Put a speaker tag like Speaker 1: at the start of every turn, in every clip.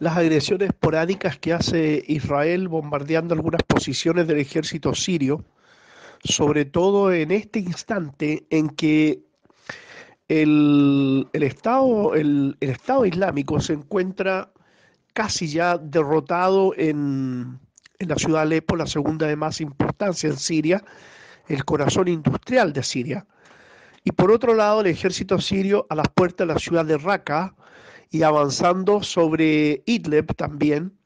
Speaker 1: las agresiones porádicas que hace Israel bombardeando algunas posiciones del ejército sirio, sobre todo en este instante en que el, estado, el, estado Islámico se encuentra casi ya derrotado en, en la ciudad de Alepo, la segunda de más importancia en Siria, el corazón industrial de Siria. Y por otro lado, el ejército sirio a las puertas de la ciudad de Raqqa, y avanzando sobre Idlib también.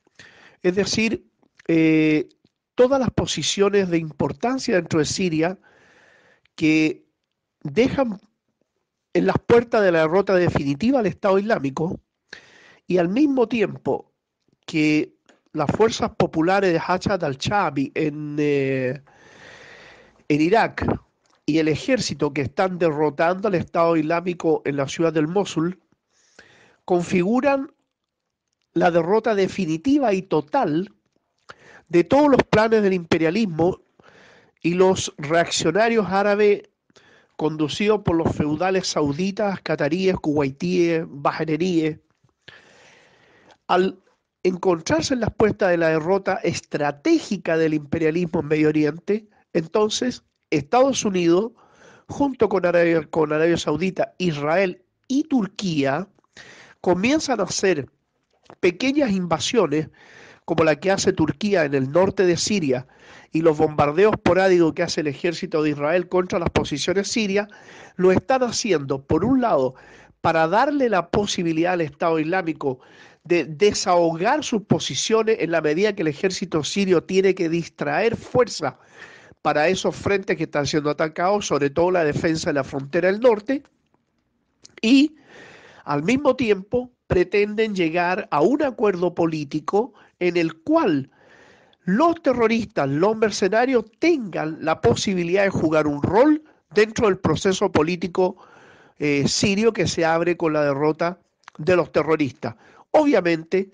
Speaker 1: Es decir, eh, todas las posiciones de importancia dentro de Siria que dejan en las puertas de la derrota definitiva al Estado Islámico y al mismo tiempo que las fuerzas populares de Hachad al Chabi en, eh, en Irak y el ejército que están derrotando al Estado Islámico en la ciudad del Mosul configuran la derrota definitiva y total de todos los planes del imperialismo y los reaccionarios árabes conducidos por los feudales sauditas, cataríes, kuwaitíes, bajaneríes, al encontrarse en la puestas de la derrota estratégica del imperialismo en Medio Oriente, entonces Estados Unidos, junto con Arabia Saudita, Israel y Turquía, comienzan a hacer pequeñas invasiones como la que hace Turquía en el norte de Siria y los bombardeos porádicos que hace el ejército de Israel contra las posiciones sirias, lo están haciendo, por un lado, para darle la posibilidad al Estado Islámico de desahogar sus posiciones en la medida que el ejército sirio tiene que distraer fuerza para esos frentes que están siendo atacados, sobre todo la defensa de la frontera del norte, y al mismo tiempo, pretenden llegar a un acuerdo político en el cual los terroristas, los mercenarios tengan la posibilidad de jugar un rol dentro del proceso político eh, sirio que se abre con la derrota de los terroristas. Obviamente,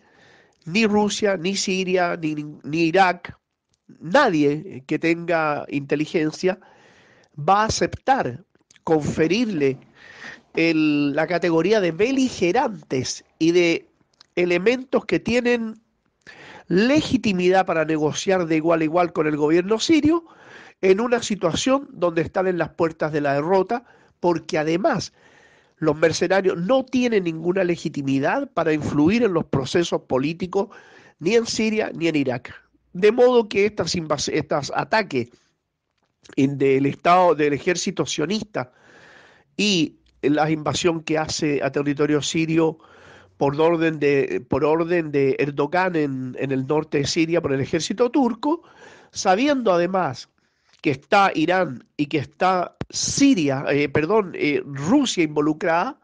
Speaker 1: ni Rusia, ni Siria, ni Irak, nadie que tenga inteligencia va a aceptar conferirle la categoría de beligerantes y de elementos que tienen legitimidad para negociar de igual a igual con el gobierno sirio en una situación donde están en las puertas de la derrota, porque además los mercenarios no tienen ninguna legitimidad para influir en los procesos políticos ni en Siria ni en Irak. De modo que estos estas ataques del Estado, del ejército sionista y la invasión que hace a territorio sirio por orden de, por orden de Erdogan en, el norte de Siria por el ejército turco, sabiendo además que está Irán y que está Siria, eh, perdón, eh, Rusia involucrada,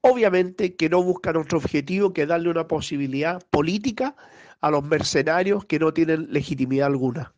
Speaker 1: obviamente que no busca nuestro objetivo que darle una posibilidad política a los mercenarios que no tienen legitimidad alguna.